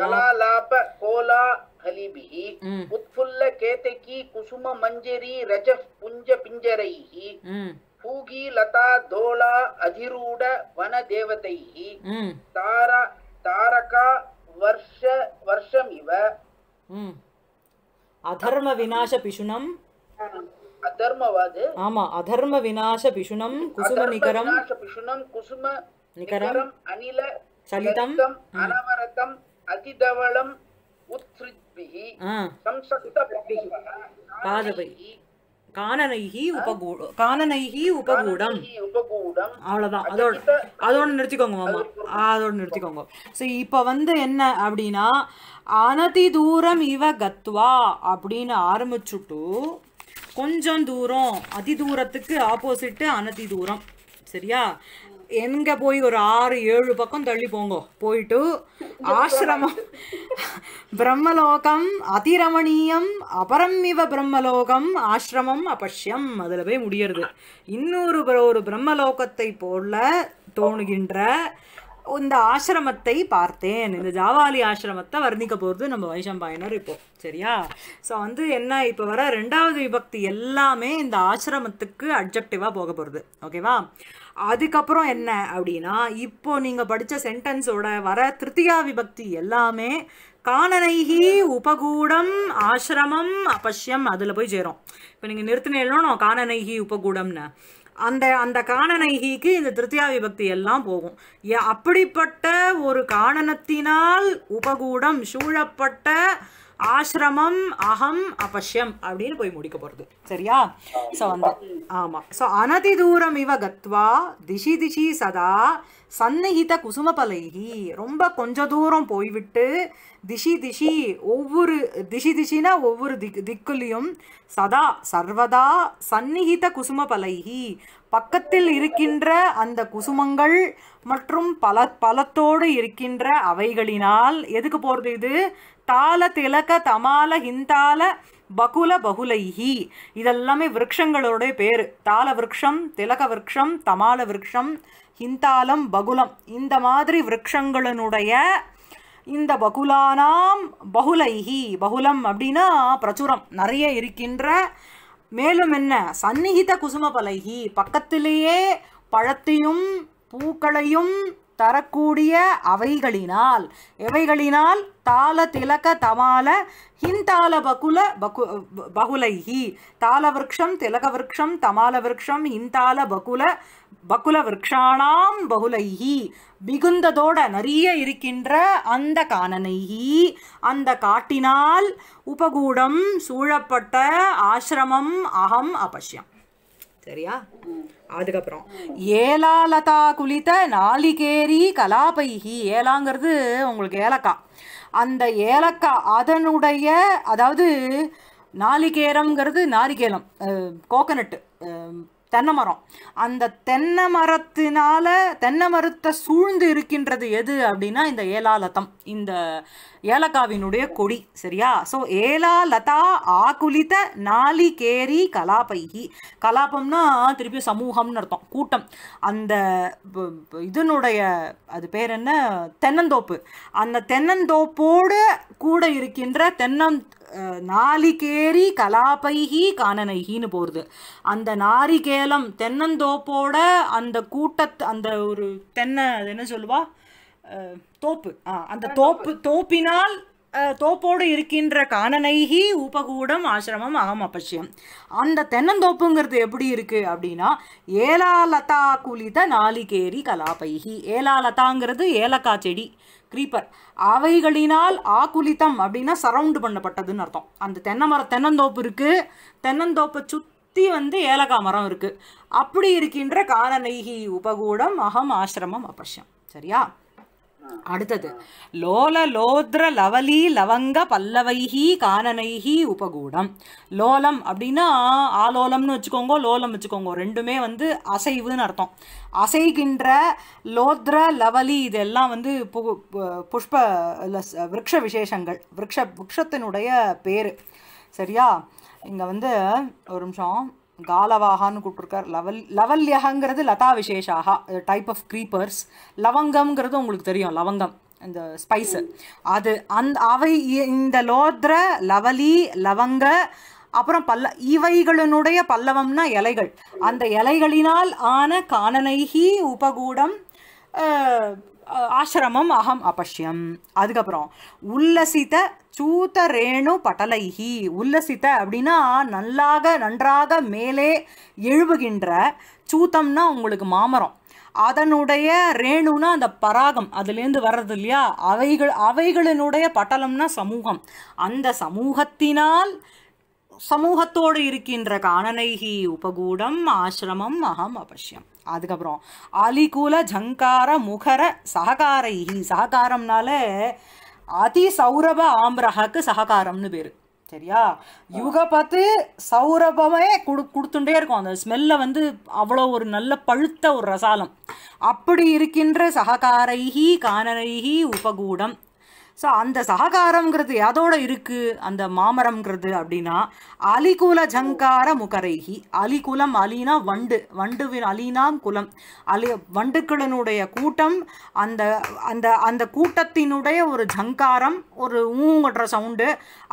கலாலாப அதர்ம விநாச பிஷுனம் அதர்மவாது ஆமா அதர்ம விநாச குசும நிகரம் குசும நிகரம் அனில சலிதம் அனவரதம் அதிதவளம் உபகூடம் அவ்வளவுதான் அதோட அதோட நிறுத்திக்கோங்க மாமா அதோட நிறுத்திக்கோங்க ஸோ இப்போ வந்து என்ன அப்படின்னா அனதி தூரம் இவ கத்வா அப்படின்னு ஆரம்பிச்சுட்டு கொஞ்சம் தூரம் அதி தூரத்துக்கு ஆப்போசிட்டு அனதி தூரம் சரியா எங்கே போய் ஒரு ஆறு ஏழு பக்கம் தள்ளி போங்க போயிட்டு ஆசிரமம் பிரம்மலோகம் அதிரமணீயம் அபரம் இவ பிரம்மலோகம் ஆசிரமம் அபஷ்யம் அதில் போய் முடியறது இன்னொரு ஒரு பிரம்மலோகத்தை போல தோணுகின்ற இந்த ஆசிரமத்தை பார்த்தேன் இந்த ஜாவாலி ஆசிரமத்தை வர்ணிக்க போகிறது நம்ம வைஷம்பாயினர் இப்போ சரியா ஸோ வந்து என்ன இப்போ வர ரெண்டாவது விபக்தி எல்லாமே இந்த ஆசிரமத்துக்கு அப்ஜெக்டிவாக போக போகிறது ஓகேவா அதுக்கப்புறம் என்ன அப்படின்னா இப்போ நீங்கள் படித்த சென்டென்ஸோட வர திருத்தியா விபக்தி எல்லாமே காணனைகி உபகூடம் ஆசிரமம் அபஷ்யம் அதில் போய் சேரும் இப்போ நீங்கள் நிறுத்தினேனோ காணனைகி உபகூடம்னு அந்த அந்த காணனைகிக்கு இந்த திருத்தியா விபக்தி எல்லாம் போகும் அப்படிப்பட்ட ஒரு காரணத்தினால் உபகூடம் சூழப்பட்ட ஆசிரமம் அகம் அபஷ்யம் அப்படின்னு போய் முடிக்க போகிறது சரியா ஸோ வந்து ஆமாம் ஸோ அனதி தூரம் இவ கத்வா திசி திசி சதா சந்நிகித பலகி ரொம்ப கொஞ்ச தூரம் போய்விட்டு திசி திசி ஒவ்வொரு திசி திசினா ஒவ்வொரு திக் திக்குலையும் சதா சர்வதா சந்நிகித பலகி பக்கத்தில் இருக்கின்ற அந்த குசுமங்கள் மற்றும் பல பலத்தோடு இருக்கின்ற அவைகளினால் எதுக்கு போகிறது இது தால திலக தமால ஹிந்தால பகுல பகுலைஹி இதெல்லாமே விரக்ஷங்களோட பேர் தால விரக்ஷம் திலக விரக்ஷம் தமால விரக்ஷம் ஹிந்தாலம் பகுலம் இந்த மாதிரி விரக்ஷங்களினுடைய இந்த பகுலானாம் பகுலைஹி பகுலம் அப்படின்னா பிரச்சுரம் நிறைய இருக்கின்ற மேலும் என்ன சந்நிகித குசும பலகி பக்கத்திலேயே பழத்தையும் பூக்களையும் தரக்கூடிய அவைகளினால் எவைகளினால் தால திலக தமால ஹிந்தால பகுல பகு பகுலைஹி தால விரக்ஷம் திலக விரக்ஷம் தமால விரக்ஷம் ஹிந்தால பகுல பகுல விரக்ஷானாம் பகுலைஹி மிகுந்ததோட நிறைய இருக்கின்ற அந்த காணனைஹி அந்த காட்டினால் உபகூடம் சூழப்பட்ட ஆசிரமம் அகம் அபஷ்யம் சரியா அதுக்கப்புறம் ஏலாலதா குளித்த நாளிகேரி கலாபைகி ஏலாங்கிறது உங்களுக்கு ஏலக்காய் அந்த ஏலக்காய் அதனுடைய அதாவது நாளிகேரம்ங்கிறது நாரிகேலம் கோகனட்டு தென்னை மரம் அந்த தென்னை மரத்தினால தென்னை மரத்தை சூழ்ந்து இருக்கின்றது எது அப்படின்னா இந்த ஏலாலதம் இந்த ஏலக்காவினுடைய கொடி சரியா ஸோ ஏலாலதா ஆகுலித நாலி கேரி கலாபைகி கலாபம்னா திருப்பி சமூகம்னு அர்த்தம் கூட்டம் அந்த இதனுடைய அது பேர் என்ன தென்னந்தோப்பு அந்த தென்னந்தோப்போடு கூட இருக்கின்ற தென்னம் நாலிகேரி கலாபைகி காணனைகின்னு போகிறது அந்த நாரிகேலம் தென்னந்தோப்போட அந்த கூட்டத் அந்த ஒரு தென்னை என்ன சொல்லுவா தோப்பு அந்த தோப்பு தோப்பினால் தோப்போடு இருக்கின்ற காணனைகி உபகூடம் ஆசிரமம் அகம் அபசியம் அந்த தென்னந்தோப்புங்கிறது எப்படி இருக்குது அப்படின்னா ஏலாலதா குலித நாலிகேரி கலாபைகி ஏலாலதாங்கிறது ஏலக்காய் செடி க்ரீப்பர் அவைகளினால் ஆக்குலித்தம் அப்படின்னா சரவுண்டு பண்ணப்பட்டதுன்னு அர்த்தம் அந்த தென்னை மரம் தென்னந்தோப்பு இருக்குது தென்னந்தோப்பை சுற்றி வந்து ஏலக்காய் மரம் இருக்குது அப்படி இருக்கின்ற காலநெய்கி உபகூடம் அகம் ஆசிரமம் அபஷ்யம் சரியா அடுத்தது லோல லோத்ர லவலி லவங்க பல்லவைஹி கானனைஹி உபகூடம் லோலம் அப்படின்னா ஆலோலம்னு வச்சுக்கோங்க லோலம் வச்சுக்கோங்க ரெண்டுமே வந்து அசைவுன்னு அர்த்தம் அசைகின்ற லோத்ர லவலி இதெல்லாம் வந்து பு புஷ்ப விரக்ஷ விசேஷங்கள் விரக்ஷ விரக்ஷத்தினுடைய பேர் சரியா இங்கே வந்து ஒரு நிமிஷம் காலவாகான்னு கூப்பிட்ருக்கார் லவல் லவல்யகாங்கிறது லதா விசேஷாக டைப் ஆஃப் க்ரீப்பர்ஸ் லவங்கம்ங்கிறது உங்களுக்கு தெரியும் லவங்கம் இந்த ஸ்பைஸு அது அந்த அவை இந்த லோத்ர லவலி லவங்க அப்புறம் பல்ல இவைகளினுடைய பல்லவம்னா இலைகள் அந்த இலைகளினால் ஆன காணனைகி உபகூடம் ஆசிரமம் அகம் அபஷ்யம் அதுக்கப்புறம் உல்லசித்த சூத்த ரேணு பட்டலைஹி உல்லசித்த அப்படின்னா நல்லாக நன்றாக மேலே எழுவுகின்ற சூத்தம்னா உங்களுக்கு மாமரம் அதனுடைய ரேணுனா அந்த பராகம் அதுலேருந்து வர்றது இல்லையா அவைகள் அவைகளினுடைய பட்டலம்னா சமூகம் அந்த சமூகத்தினால் சமூகத்தோடு இருக்கின்ற காணனைகி உபகூடம் ஆசிரமம் அகம் அவசியம் அதுக்கப்புறம் அலிகூல ஜங்கார முகர சககாரைஹி சககாரம்னால அதி சௌரப ஆம்பரகாக்கு சககாரம்னு பேர் சரியா யுக பார்த்து சௌரபமே கொடு கொடுத்துட்டே இருக்கும் அந்த ஸ்மெல்லை வந்து அவ்வளோ ஒரு நல்ல பழுத்த ஒரு ரசாலம் அப்படி இருக்கின்ற சககாரைஹி கானரைஹி உபகூடம் ஸோ அந்த சககாரங்கிறது எதோட இருக்குது அந்த மாமரம்ங்கிறது அப்படின்னா அலிகுல ஜங்கார முகரைகி அலிகுலம் அலினா வண்டு வண்டுவின் அலினாம் குலம் அலி வண்டுக்களினுடைய கூட்டம் அந்த அந்த அந்த கூட்டத்தினுடைய ஒரு ஜங்காரம் ஒரு ஊங்குற சவுண்டு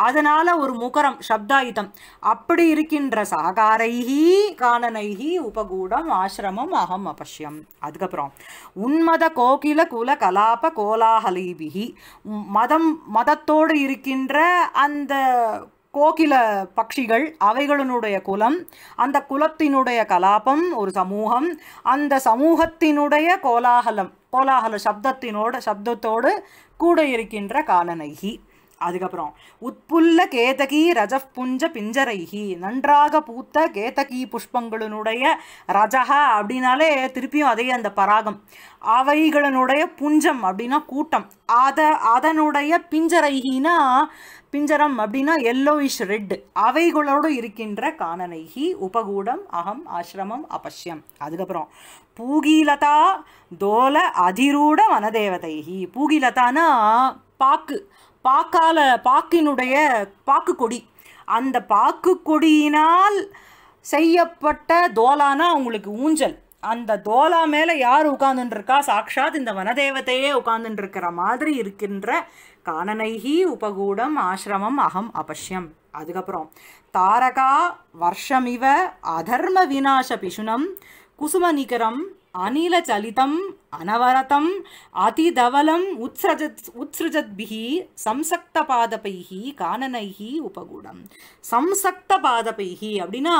அதனால் ஒரு முகரம் சப்தாயுதம் அப்படி இருக்கின்ற சகாரைகி காணனைகி உபகூடம் ஆசிரமம் அகம் அபஷ்யம் அதுக்கப்புறம் உன்மத கோகில குல கலாப கோலாகலீபிகி மதம் மதத்தோடு இருக்கின்ற அந்த கோகில பட்சிகள் அவைகளினுடைய குலம் அந்த குலத்தினுடைய கலாபம் ஒரு சமூகம் அந்த சமூகத்தினுடைய கோலாகலம் கோலாகல சப்தத்தினோட சப்தத்தோடு கூட இருக்கின்ற காலநகி அதுக்கப்புறம் உட்புல்ல கேதகி ரஜப் புஞ்ச பிஞ்சரைகி நன்றாக பூத்த கேதகி புஷ்பங்களினுடைய ரஜகா அப்படின்னாலே திருப்பியும் அதே அந்த பராகம் அவைகளினுடைய புஞ்சம் அப்படின்னா கூட்டம் அத அதனுடைய பிஞ்சரைகினா பிஞ்சரம் அப்படின்னா எல்லோயிஷ் ரெட் அவைகளோடு இருக்கின்ற காணனைகி உபகூடம் அகம் ஆசிரமம் அபஷ்யம் அதுக்கப்புறம் பூகிலதா தோல அதிரூட வனதேவதைகி பூகிலதானா பாக்கு பாக்கால பாக்கினுடைய பாக்கு கொடி அந்த பாக்கு கொடியினால் செய்யப்பட்ட தோலானா அவங்களுக்கு ஊஞ்சல் அந்த தோலா மேலே யார் உட்காந்துருக்கா சாக்ஷாத் இந்த வனதேவத்தையே உட்கார்ந்துட்டுருக்கிற மாதிரி இருக்கின்ற காணனைகி உபகூடம் ஆசிரமம் அகம் அபஷ்யம் அதுக்கப்புறம் தாரகா வர்ஷமிவ அதர்ம வினாச பிசுனம் குசுமநிகரம் அனிலச்சலிதம் அனவரதம் அதிதவலம் உத்ஸ்ரஜத் பாதபைஹி சம்சக்தபாதபைः உபகூடம் சம்சக்த பாதபைஹி அப்படின்னா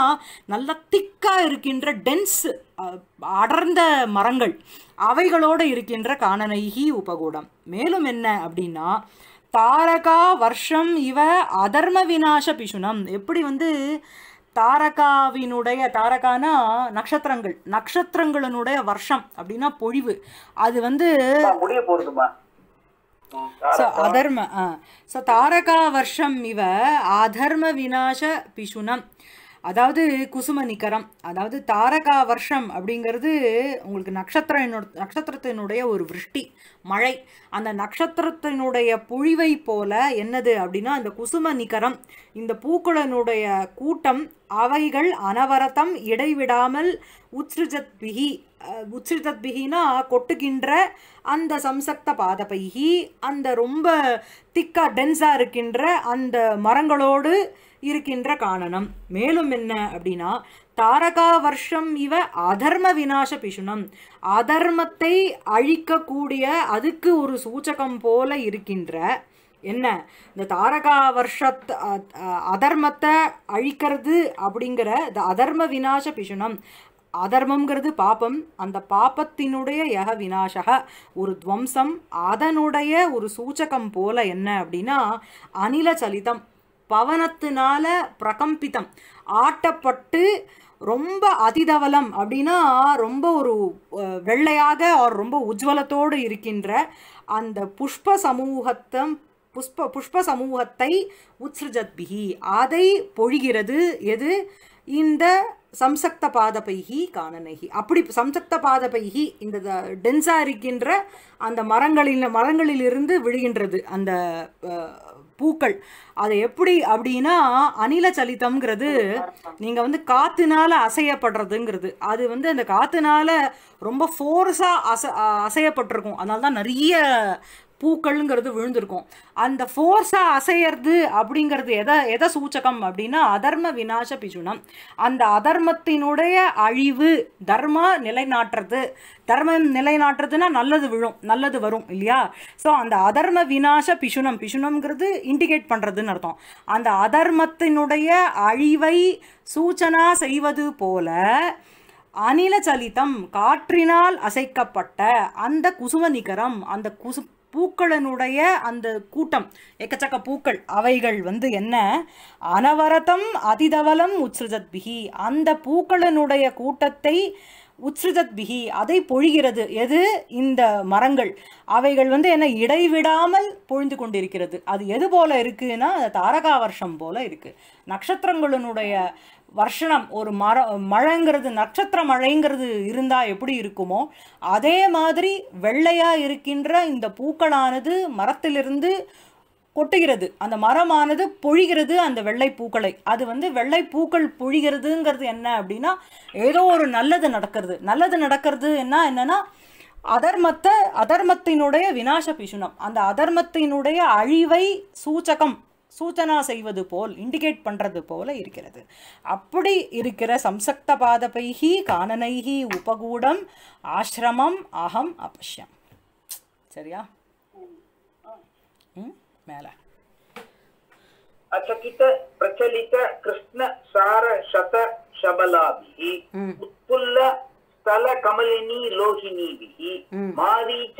நல்ல திக்காக இருக்கின்ற டென்ஸ் அடர்ந்த மரங்கள் அவைகளோடு இருக்கின்ற கானனைகி உபகூடம் மேலும் என்ன அப்படின்னா தாரகா வருஷம் இவ அதர்ம விநாச பிசுனம் எப்படி வந்து தாரகாவினுடைய தாரகானா நட்சத்திரங்கள் நட்சத்திரங்களினுடைய வருஷம் அப்படின்னா பொழிவு அது வந்து அதர்ம போறதுமா ஸோ தாரகா வருஷம் இவ அதர்ம விநாச பிசுனம் அதாவது குசும நிகரம் அதாவது தாரகா வருஷம் அப்படிங்கிறது உங்களுக்கு நட்சத்திர நட்சத்திரத்தினுடைய ஒரு விருஷ்டி மழை அந்த நட்சத்திரத்தினுடைய பொழிவை போல என்னது அப்படின்னா அந்த குசும நிகரம் இந்த பூக்குளனுடைய கூட்டம் அவைகள் அனவரத்தம் இடைவிடாமல் உத்ருஜத் பிகி உச்சிரித்தத் பிகினா கொட்டுகின்ற அந்த சம்சக்த பாதபைகி அந்த ரொம்ப திக்காக டென்ஸாக இருக்கின்ற அந்த மரங்களோடு இருக்கின்ற காரணம் மேலும் என்ன அப்படின்னா தாரகா வருஷம் இவ அதர்ம வினாச பிஷுணம் அதர்மத்தை அழிக்கக்கூடிய அதுக்கு ஒரு சூச்சகம் போல இருக்கின்ற என்ன இந்த தாரகா வருஷத் அதர்மத்தை அழிக்கிறது அப்படிங்கிற இந்த அதர்ம வினாச பிஷுணம் அதர்மங்கிறது பாபம் அந்த பாப்பத்தினுடைய யக விநாசக ஒரு துவம்சம் அதனுடைய ஒரு சூச்சகம் போல என்ன அப்படின்னா அனில சலிதம் பவனத்தினால பிரகம்பிதம் ஆட்டப்பட்டு ரொம்ப அதிதவலம் அப்படின்னா ரொம்ப ஒரு வெள்ளையாக ஆர் ரொம்ப உஜ்வலத்தோடு இருக்கின்ற அந்த புஷ்ப சமூகத்தம் புஷ்ப புஷ்ப சமூகத்தை உத்ஸ்ருஜத் பிகி அதை பொழிகிறது எது இந்த சம்சக்த பாதபைகி காணனைகி அப்படி சம்சக்த பாதபைகி இந்த டென்ஸாக இருக்கின்ற அந்த மரங்களில் மரங்களிலிருந்து விழுகின்றது அந்த பூக்கள் அது எப்படி அப்படின்னா அணில சலித்தம்ங்கிறது நீங்கள் வந்து காற்றுனால அசையப்படுறதுங்கிறது அது வந்து அந்த காற்றுனால ரொம்ப ஃபோர்ஸாக அச அசையப்பட்டிருக்கும் அதனால தான் நிறைய பூக்கள்ங்கிறது விழுந்திருக்கும் அந்த ஃபோர்ஸை அசையிறது அப்படிங்கிறது எதை எதை சூச்சகம் அப்படின்னா அதர்ம விநாச பிஜுனம் அந்த அதர்மத்தினுடைய அழிவு தர்ம நிலைநாட்டுறது தர்மம் நிலைநாட்டுறதுன்னா நல்லது விழும் நல்லது வரும் இல்லையா ஸோ அந்த அதர்ம விநாச பிஷுனம் பிஷுனம்ங்கிறது இண்டிகேட் பண்ணுறதுன்னு அர்த்தம் அந்த அதர்மத்தினுடைய அழிவை சூச்சனா செய்வது போல அனில சலிதம் காற்றினால் அசைக்கப்பட்ட அந்த குசுமநிகரம் நிகரம் அந்த குசு பூக்களனுடைய அந்த கூட்டம் எக்கச்சக்க பூக்கள் அவைகள் வந்து என்ன அனவரதம் அதிதவலம் உச்சிருஜத் பிகி அந்த பூக்களனுடைய கூட்டத்தை உச்சிருதத் பிகி அதை பொழிகிறது எது இந்த மரங்கள் அவைகள் வந்து என்ன இடைவிடாமல் பொழிந்து கொண்டிருக்கிறது அது எது போல இருக்குன்னா அது தாரகாவர்ஷம் போல இருக்கு நட்சத்திரங்களினுடைய வர்ஷணம் ஒரு மர மழைங்கிறது நட்சத்திர மழைங்கிறது இருந்தால் எப்படி இருக்குமோ அதே மாதிரி வெள்ளையாக இருக்கின்ற இந்த பூக்களானது மரத்திலிருந்து கொட்டுகிறது அந்த மரமானது பொழிகிறது அந்த வெள்ளை பூக்களை அது வந்து வெள்ளை பூக்கள் பொழிகிறதுங்கிறது என்ன அப்படின்னா ஏதோ ஒரு நல்லது நடக்கிறது நல்லது நடக்கிறது என்ன என்னன்னா அதர்மத்தை அதர்மத்தினுடைய வினாச பிசுனம் அந்த அதர்மத்தினுடைய அழிவை சூச்சகம் சூச்சனா செய்வது போல் இண்டிகேட் பண்ணுறது போல இருக்கிறது அப்படி இருக்கிற சம்சக்த பாதபைகி காணனைகி உபகூடம் ஆசிரமம் அகம் அபஷ்யம் சரியா மேல மேலே अचकित प्रचलित कृष्ण सार शत शबलाभिः उत्पुल्ल स्थल कमलिनी लोहिनीभिः मारीच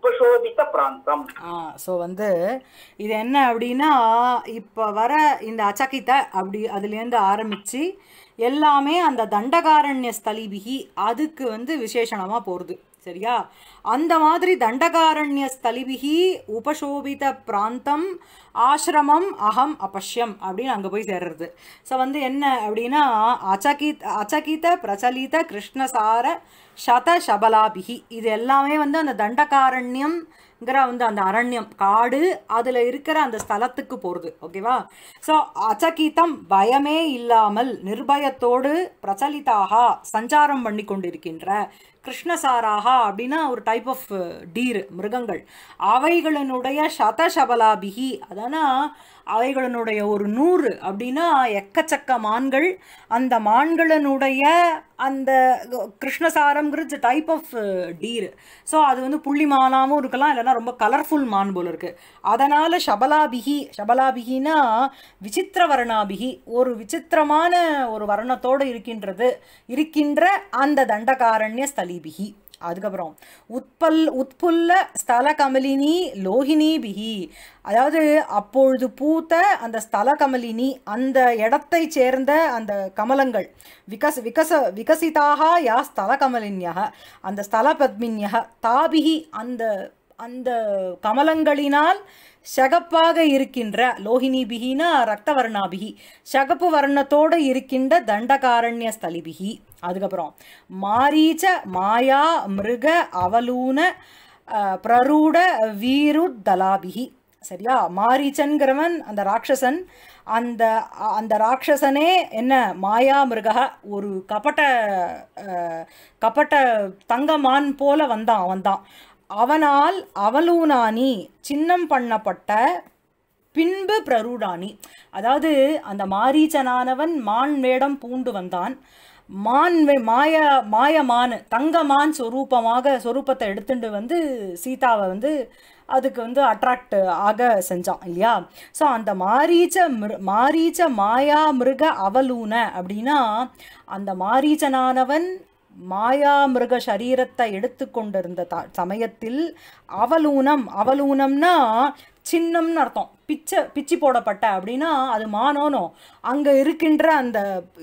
உபசோதித்த பிராந்தம் வந்து இது என்ன அப்படின்னா இப்ப வர இந்த அச்சகித்த அப்படி அதுல இருந்து ஆரம்பிச்சு எல்லாமே அந்த தண்டகாரண்ய ஸ்தலீபிகி அதுக்கு வந்து விசேஷணமாக போகிறது சரியா அந்த மாதிரி தண்டகாரண்ய ஸ்தலிபிகி உபசோபித பிராந்தம் ஆசிரமம் அகம் அபஷ்யம் அப்படின்னு அங்கே போய் சேர்றது ஸோ வந்து என்ன அப்படின்னா அச்சகித் அச்சகித பிரச்சலித கிருஷ்ணசார சத சபலாபிகி இது எல்லாமே வந்து அந்த தண்டகாரண்யம் வந்து அந்த அரண்யம் காடு அதில் இருக்கிற அந்த ஸ்தலத்துக்கு போகிறது ஓகேவா ஸோ அச்சகீதம் பயமே இல்லாமல் நிர்பயத்தோடு பிரச்சலிதாக சஞ்சாரம் பண்ணி கொண்டிருக்கின்ற கிருஷ்ணசாராகா அப்படின்னா ஒரு டைப் ஆஃப் டீர் மிருகங்கள் அவைகளினுடைய சதசபலாபிகி அதனால் அவைகளினுடைய ஒரு நூறு அப்படின்னா எக்கச்சக்க மான்கள் அந்த மான்களினுடைய அந்த கிருஷ்ணசாரங்கிறது type of deer so uh, அது வந்து புள்ளி மானாகவும் இருக்கலாம் இல்லைன்னா ரொம்ப கலர்ஃபுல் மான் போல் இருக்குது அதனால் ஷபலாபிகி ஷபலாபிகினா விசித்திர வர்ணாபிகி ஒரு விசித்திரமான ஒரு வர்ணத்தோடு இருக்கின்றது இருக்கின்ற அந்த தண்டகாரண்ய ஸ்தலீபிகி அதுக்கப்புறம் உட்பல் உட்புல்ல ஸ்தல கமலினி லோகினி பிஹி அதாவது அப்பொழுது பூத்த அந்த ஸ்தல கமலினி அந்த இடத்தை சேர்ந்த அந்த கமலங்கள் விகச விகச விகசிதாக யா ஸ்தல கமலின்யக அந்த ஸ்தல பத்மின்யக தாபிஹி அந்த அந்த கமலங்களினால் சகப்பாக இருக்கின்ற லோகினி பிகினா வர்ணாபிகி சகப்பு வர்ணத்தோடு இருக்கின்ற தண்டகாரண்ய ஸ்தலிபிகி அதுக்கப்புறம் மாரீச்ச மாயா மிருக அவலூன பிரரூட வீருத்தலாபிகி சரியா மாரீச்சன்கிறவன் அந்த ராட்சசன் அந்த அந்த ராட்சசனே என்ன மாயா மிருகா ஒரு கபட்ட கபட்ட தங்கமான் போல வந்தான் அவன்தான் அவனால் அவலூனானி சின்னம் பண்ணப்பட்ட பின்பு பிரரூடானி அதாவது அந்த மாரீச்சனானவன் மான் வேடம் பூண்டு வந்தான் மான் மாய மாயமான தங்கமான் சொரூபமாக சொரூபத்தை எடுத்துட்டு வந்து சீதாவை வந்து அதுக்கு வந்து அட்ராக்ட் ஆக செஞ்சான் இல்லையா ஸோ அந்த மாரீச்ச மிரு மாரீச்ச மாயா மிருக அவலூன அப்படின்னா அந்த மாரீச்சனானவன் மாயாமிருக சரீரத்தை எடுத்து கொண்டிருந்த த சமயத்தில் அவலூனம் அவலூனம்னா சின்னம்னு அர்த்தம் பிச்சை பிச்சு போடப்பட்ட அப்படின்னா அது மானோனோ அங்கே இருக்கின்ற அந்த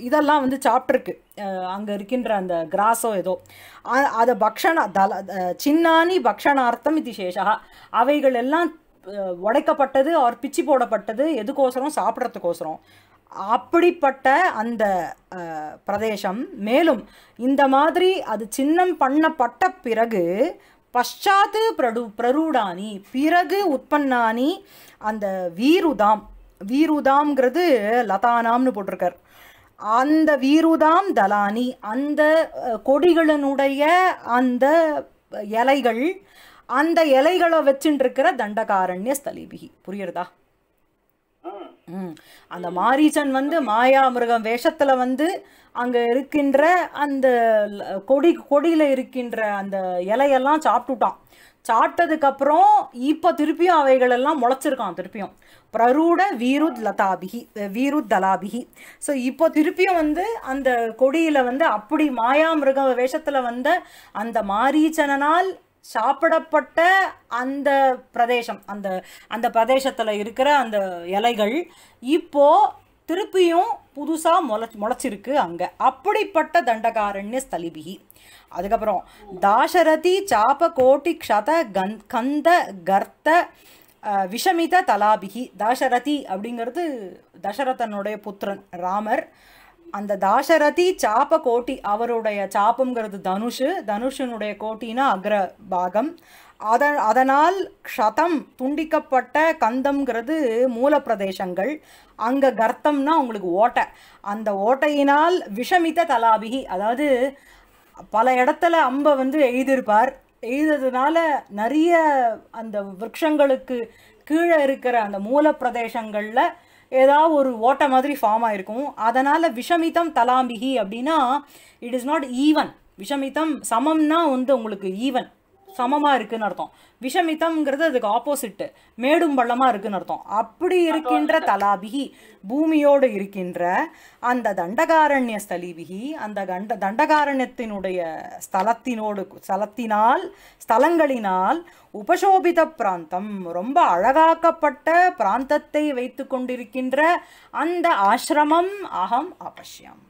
இதெல்லாம் வந்து சாப்பிட்ருக்கு அங்கே இருக்கின்ற அந்த கிராஸோ ஏதோ அதை பக்ஷண தல சின்னானி பக்ஷணார்த்தம் இது சேஷகா அவைகள் எல்லாம் உடைக்கப்பட்டது அவர் பிச்சு போடப்பட்டது எதுக்கோசரம் சாப்பிட்றதுக்கோசரம் அப்படிப்பட்ட அந்த பிரதேசம் மேலும் இந்த மாதிரி அது சின்னம் பண்ணப்பட்ட பிறகு பஷாத்து பிரடு பிரரூடானி பிறகு உற்பன்னானி அந்த வீருதாம் வீருதாம்ங்கிறது லதானாம்னு போட்டிருக்கார் அந்த வீருதாம் தலானி அந்த கொடிகளினுடைய அந்த இலைகள் அந்த இலைகளை வச்சுட்டு இருக்கிற தண்டகாரண்ய ஸ்தலீபிகி புரியுறதா அந்த மாரீசன் வந்து மாயாமிருகம் வேஷத்துல வந்து அங்க இருக்கின்ற அந்த கொடி கொடியில இருக்கின்ற அந்த இலையெல்லாம் சாப்பிட்டுட்டான் சாப்பிட்டதுக்கு அப்புறம் இப்போ திருப்பியும் அவைகளெல்லாம் முளைச்சிருக்கான் திருப்பியும் பிரரூட வீரு லதாபிகி வீரு தலாபிகி ஸோ இப்போ திருப்பியும் வந்து அந்த கொடியில் வந்து அப்படி மாயாமிருக வேஷத்தில் வந்த அந்த மாரீச்சனால் சாப்பிடப்பட்ட அந்த பிரதேசம் அந்த அந்த பிரதேசத்தில் இருக்கிற அந்த இலைகள் இப்போது திருப்பியும் புதுசாக முளை முளைச்சிருக்கு அங்கே அப்படிப்பட்ட தண்டகாரண்ய ஸ்தலிபிகி அதுக்கப்புறம் தாசரதி சாப கோட்டி க்ஷத கந் கந்த கர்த்த விஷமித தலாபிகி தாசரதி அப்படிங்கிறது தசரதனுடைய புத்திரன் ராமர் அந்த தாசரதி சாப்ப கோட்டி அவருடைய சாப்புங்கிறது தனுஷு தனுஷனுடைய கோட்டினா அக்ர பாகம் அதன் அதனால் க்ஷதம் துண்டிக்கப்பட்ட கந்தம்ங்கிறது மூலப்பிரதேசங்கள் அங்கே கர்த்தம்னா உங்களுக்கு ஓட்டை அந்த ஓட்டையினால் விஷமித்த தலாபிகி அதாவது பல இடத்துல அம்பை வந்து எழுதியிருப்பார் எழுதுறதுனால நிறைய அந்த விரக்ஷங்களுக்கு கீழே இருக்கிற அந்த மூலப்பிரதேசங்களில் ஏதாவது ஒரு ஓட்டை மாதிரி ஃபார்ம் ஆகிருக்கும் அதனால் விஷமித்தம் தலாம்பிகி அப்படின்னா இட் இஸ் நாட் ஈவன் விஷமித்தம் சமம்னா வந்து உங்களுக்கு ஈவன் சமமாக இருக்குன்னு அர்த்தம் விஷமித்தம்ங்கிறது அதுக்கு ஆப்போசிட்டு மேடும் பள்ளமாக இருக்குன்னு அர்த்தம் அப்படி இருக்கின்ற தலாபிகி பூமியோடு இருக்கின்ற அந்த தண்டகாரண்ய ஸ்தலீபிகி அந்த கண்ட தண்டகாரண்யத்தினுடைய ஸ்தலத்தினோடு ஸ்தலத்தினால் ஸ்தலங்களினால் உபசோபித பிராந்தம் ரொம்ப அழகாக்கப்பட்ட பிராந்தத்தை வைத்து கொண்டிருக்கின்ற அந்த ஆசிரமம் அகம் அவசியம்